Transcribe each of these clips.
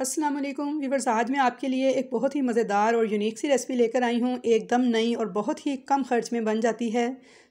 Aslam viewers आज मैं आपके लिए एक बहुत ही मज़ेदार और यूनिक सी रेसिपी लेकर आई हूँ एकदम नई और बहुत ही कम खर्च में बन जाती है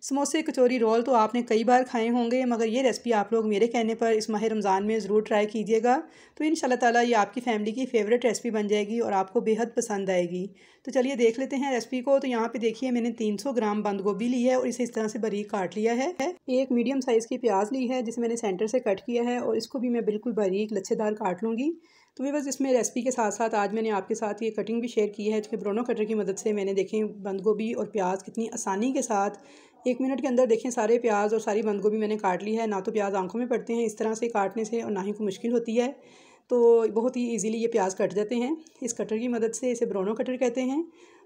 समोसे कचौरी रोल तो आपने कई बार खाए होंगे मगर ये रेसिपी आप लोग मेरे कहने पर इस माह रमज़ान में ज़रूर ट्राई कीजिएगा तो इन ताला ये आपकी फ़ैमिली की फेवरेट रेसिपी बन जाएगी और आपको बेहद पसंद आएगी तो चलिए देख लेते हैं रेसिपी को तो यहाँ पे देखिए मैंने 300 ग्राम बंद गोभी ली है और इसे इस तरह से बारीक काट लिया है एक मीडियम साइज़ की प्याज ली है जिसे मैंने सेंटर से कट किया है और इसको भी मैं बिल्कुल बारीक लच्छेदार काट लूँगी तो भी बस इसमें रेसिपी के साथ साथ आज मैंने आपके साथ ये कटिंग भी शेयर की है जो कि ब्रोनो कटर की मदद से मैंने देखें बंद गोभी और प्याज कितनी आसानी के साथ एक मिनट के अंदर देखें सारे प्याज और सारी बंद गोभी मैंने काट ली है ना तो प्याज आंखों में पड़ते हैं इस तरह से काटने से और ना ही कोई मुश्किल होती है तो बहुत ही इजीली ये प्याज कट जाते हैं इस कटर की मदद से इसे ब्रोनो कटर कहते हैं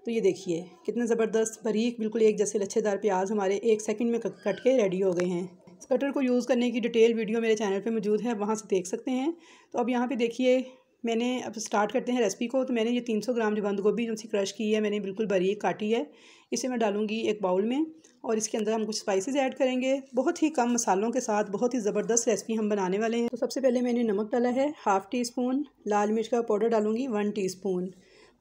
तो ये देखिए कितने ज़बरदस्त बारीक बिल्कुल एक जैसे लच्छेदार प्याज हमारे एक सेकंड में कट के रेडी हो गए हैं इस कटर को यूज़ करने की डिटेल वीडियो मेरे चैनल पर मौजूद है वहाँ से देख सकते हैं तो अब यहाँ पर देखिए मैंने अब स्टार्ट करते हैं रेसिपी को तो मैंने ये 300 ग्राम जो बंद गोभी जो सी क्रश की है मैंने बिल्कुल बरी काटी है इसे मैं डालूंगी एक बाउल में और इसके अंदर हम कुछ स्पाइसेस ऐड करेंगे बहुत ही कम मसालों के साथ बहुत ही ज़बरदस्त रेसिपी हम बनाने वाले हैं तो सबसे पहले मैंने नमक डाला है हाफ़ टी स्पून लाल मिर्च का पाउडर डालूंगी वन टी स्पून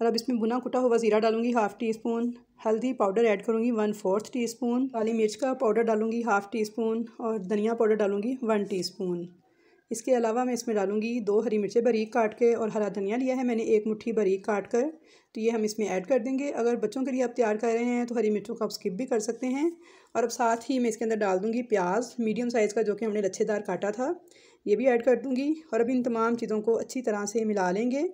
और अब इसमें बुना कुटा हुआ ज़ीरा डालूंगी हाफ़ टी स्पून हल्दी पाउडर ऐड करूँगी वन फोर्थ टी स्पून काली मिर्च का पाउडर डालूंगी हाफ़ टी स्पून और धनिया पाउडर डालूंगी वन टी स्पून इसके अलावा मैं इसमें डालूँगी दो हरी मिर्चें बारीक काट के और हरा धनिया लिया है मैंने एक मुट्ठी बारीक काट कर तो ये हम इसमें ऐड कर देंगे अगर बच्चों के लिए आप तैयार कर रहे हैं तो हरी मिर्चों को आप स्किप भी कर सकते हैं और अब साथ ही मैं इसके अंदर डाल दूँगी प्याज मीडियम साइज़ का जो कि हमने लच्छेदार काटा था ये भी ऐड कर दूँगी और अब इन तमाम चीज़ों को अच्छी तरह से मिला लेंगे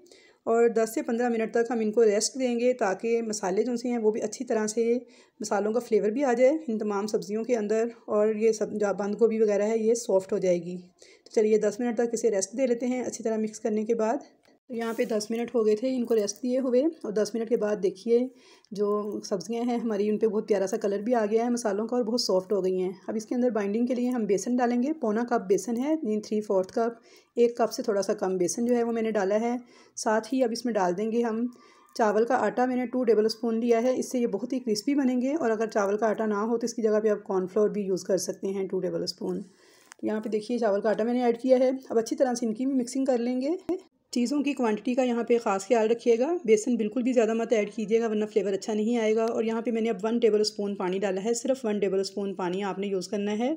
और 10 से 15 मिनट तक हम इनको रेस्ट देंगे ताकि मसाले जो से हैं वो भी अच्छी तरह से मसालों का फ्लेवर भी आ जाए इन तमाम सब्ज़ियों के अंदर और ये सब जो बंद गोभी वगैरह है ये सॉफ्ट हो जाएगी तो चलिए 10 मिनट तक इसे रेस्ट दे लेते हैं अच्छी तरह मिक्स करने के बाद तो यहाँ पे दस मिनट हो गए थे इनको रेस्ट दिए हुए और दस मिनट के बाद देखिए जो सब्ज़ियाँ हैं हमारी उन पर बहुत प्यारा सा कलर भी आ गया है मसालों का और बहुत सॉफ्ट हो गई हैं अब इसके अंदर बाइंडिंग के लिए हम बेसन डालेंगे पौना कप बेसन है मीन थ्री फोर्थ कप एक कप से थोड़ा सा कम बेसन जो है वो मैंने डाला है साथ ही अब इसमें डाल देंगे हम चावल का आटा मैंने टू टेबल स्पून लिया है इससे ये बहुत ही क्रिस्पी बनेंगे और अगर चावल का आटा ना हो तो इसकी जगह पे आप कॉर्नफ्लोर भी यूज़ कर सकते हैं टू टेबल स्पून यहाँ पे देखिए चावल का आटा मैंने ऐड किया है अब अच्छी तरह से इनकी भी मिक्सिंग कर लेंगे चीज़ों की क्वांटिटी का यहाँ पे ख़ास ख्याल रखिएगा बेसन बिल्कुल भी ज़्यादा मत ऐड कीजिएगा वरना फ्लेवर अच्छा नहीं आएगा और यहाँ पे मैंने अब वन टेबल स्पून पानी डाला है सिर्फ वन टेबल स्पून पानी आपने यूज़ करना है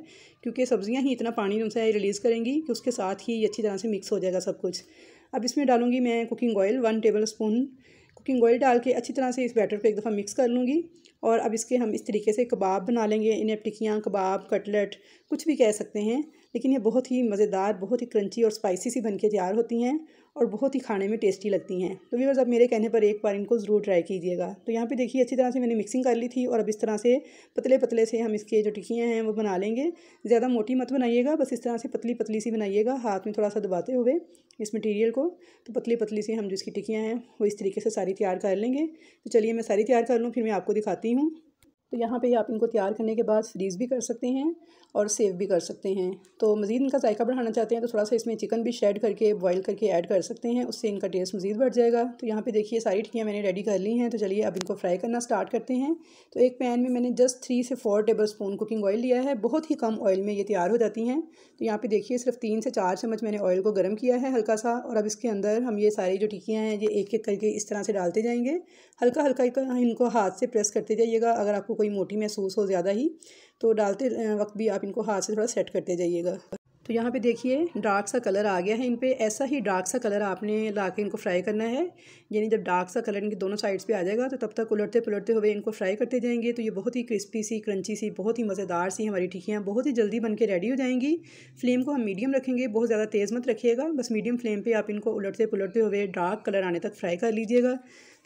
क्योंकि सब्ज़ियाँ ही इतना पानी उनसे रिलीज़ करेंगी कि उसके साथ ही अच्छी तरह से मिक्स हो जाएगा सब कुछ अब इसमें डालूंगी मैं cooking oil one tablespoon cooking oil डाल के अच्छी तरह से इस बैटर को एक दफ़ा मिक्स कर लूँगी और अब इसके हम इस तरीके से कबाब बना लेंगे इन्हें टिकियाँ कबाब कटलेट कुछ भी कह सकते हैं लेकिन ये बहुत ही मज़ेदार बहुत ही क्रंची और स्पाइसी सी बन के तैयार होती हैं और बहुत ही खाने में टेस्टी लगती हैं तो व्यूवर्स अब मेरे कहने पर एक बार इनको ज़रूर ट्राई कीजिएगा तो यहाँ पे देखिए अच्छी तरह से मैंने मिक्सिंग कर ली थी और अब इस तरह से पतले पतले से हम इसके जो टिकियाँ हैं वो बना लेंगे ज़्यादा मोटी मत बनाइएगा बस इस तरह से पतली पतली सी बनाइएगा हाथ में थोड़ा सा दबाते हुए इस मटीरियल को तो पतली पतली सी हम जिसकी टिकियाँ हैं वो इस तरीके से सारी तैयार कर लेंगे तो चलिए मैं सारी तैयार कर लूँ फिर मैं आपको दिखाती हूँ तो यहाँ पे आप इनको तैयार करने के बाद फ्रीज़ भी कर सकते हैं और सेव भी कर सकते हैं तो मज़ीद इनका जायका बढ़ाना चाहते हैं तो थोड़ा सा इसमें चिकन भी शेड करके बॉईल करके ऐड कर सकते हैं उससे इनका टेस्ट मज़ीद बढ़ जाएगा तो यहाँ पे देखिए सारी टिकियाँ मैंने रेडी कर ली हैं तो चलिए अब इनको फ्राई करना स्टार्ट करते हैं तो एक पैन में मैंने जस्ट थ्री से four tablespoon cooking oil लिया है बहुत ही कम ऑयल में ये तैयार हो जाती हैं तो यहाँ पर देखिए सिर्फ तीन से चार चम्मच मैंने ऑयल को गर्म किया है हल्का सा और अब इसके अंदर हम ये सारी जो टिकियाँ हैं ये एक एक करके इस तरह से डालते जाएंगे हल्का हल्का इनको हाथ से प्रेस करते जाइएगा अगर आपको कोई मोटी महसूस हो ज़्यादा ही तो डालते वक्त भी आप इनको हाथ से थोड़ा सेट करते जाइएगा तो यहाँ पे देखिए डार्क सा कलर आ गया है इन पर ऐसा ही डार्क सा कलर आपने ला के इनको फ्राई करना है यानी जब डार्क सा कलर इनके दोनों साइड्स पे आ जाएगा तो तब तक उलटते पुलटते हुए इनको फ्राई करते जाएंगे तो ये बहुत ही क्रिस्पी सी क्रंची सी बहुत ही मज़ेदार सी हमारी टिकियाँ बहुत ही जल्दी बन के रेडी हो जाएंगी फ्लेम को हम मीडियम रखेंगे बहुत ज़्यादा तेज़ मत रखिएगा बस मीडियम फ्लेम पर आप इनको उलटते पुलटते हुए डार्क कलर आने तक फ्राई कर लीजिएगा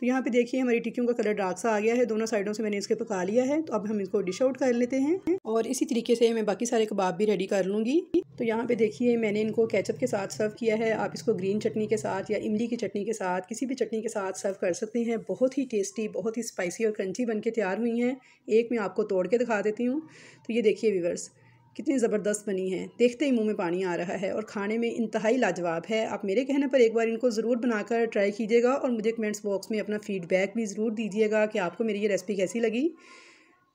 तो यहाँ पे देखिए हमारी टिक्कियों का कलर डार्क सा आ गया है दोनों साइडों से मैंने इसके पका लिया है तो अब हम इसको डिश आउट कर लेते हैं और इसी तरीके से मैं बाकी सारे कबाब भी रेडी कर लूँगी तो यहाँ पे देखिए मैंने इनको कैचअप के साथ सर्व किया है आप इसको ग्रीन चटनी के साथ या इमली की चटनी के साथ किसी भी चटनी के साथ सर्व कर सकते हैं बहुत ही टेस्टी बहुत ही स्पाइसी और क्रंची बन के तैयार हुई हैं एक मैं आपको तोड़ के दिखा देती हूँ तो ये देखिए विवर्स कितनी ज़बरदस्त बनी है देखते ही मुंह में पानी आ रहा है और खाने में इंतहाई लाजवाब है आप मेरे कहने पर एक बार इनको ज़रूर बनाकर ट्राई कीजिएगा और मुझे कमेंट्स बॉक्स में अपना फीडबैक भी ज़रूर दीजिएगा कि आपको मेरी ये रेसिपी कैसी लगी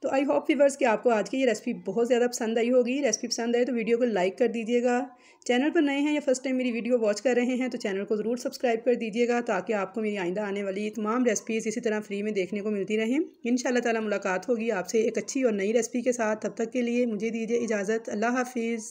तो आई होप वीवर्स कि आपको आज की ये रेसिपी बहुत ज़्यादा पसंद आई होगी रेसिपी पसंद आए तो वीडियो को लाइक कर दीजिएगा चैनल पर नए हैं या फर्स्ट टाइम मेरी वीडियो वॉच कर रहे हैं तो चैनल को ज़रूर सब्सक्राइब कर दीजिएगा ताकि आपको मेरी आइंदा आने वाली तमाम रेसिपीज़ इसी तरह फ्री में देखने को मिलती रहें इन ताला मुलाकात होगी आपसे एक अच्छी और नई रेसिपी के साथ तब तक के लिए मुझे दीजिए इजाज़त अल्लाह हाफिज़